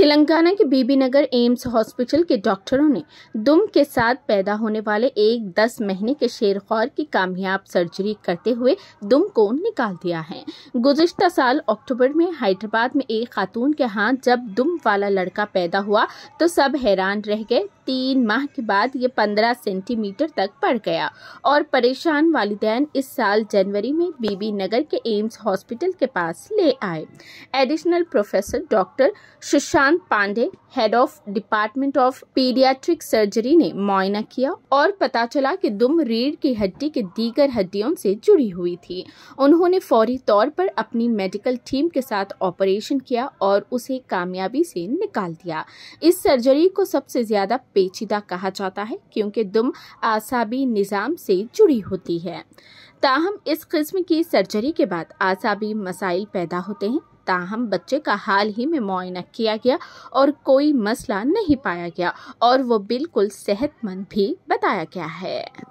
तेलंगाना के बीबी नगर AIIMS hospital के डॉक्टरों ने दुम के साथ पैदा होने वाले एक दस महीने के शेर खौर की कामयाब सर्जरी करते हुए दुम को निकाल दिया है गुजशत साल अक्टूबर में हैदराबाद में एक खातून के हाथ जब दुम वाला लड़का पैदा हुआ तो सब हैरान रह गए तीन माह के बाद ये पंद्रह सेंटीमीटर तक बढ़ गया और परेशान वालदेन इस साल जनवरी में बीबी नगर के एम्स हॉस्पिटल के पास ले आए additional professor doctor Sushant Pande head of department of paediatric surgery ने मुआयना किया और पता चला कि दुम रीढ़ की हड्डी के दीगर हड्डियों से जुड़ी हुई थी उन्होंने फौरी तौर पर अपनी मेडिकल टीम के साथ ऑपरेशन किया और उसे कामयाबी से निकाल दिया इस सर्जरी को सबसे ज़्यादा पेचीदा कहा जाता है क्योंकि दुम आसाबी निज़ाम से जुड़ी होती है ताहम इस किस्म की सर्जरी के बाद आसाबी मसाइल पैदा होते हैं ताहम बच्चे का हाल ही में मुआयना किया गया और कोई मसला नहीं पाया गया और वो बिल्कुल सेहतमंद भी बताया गया है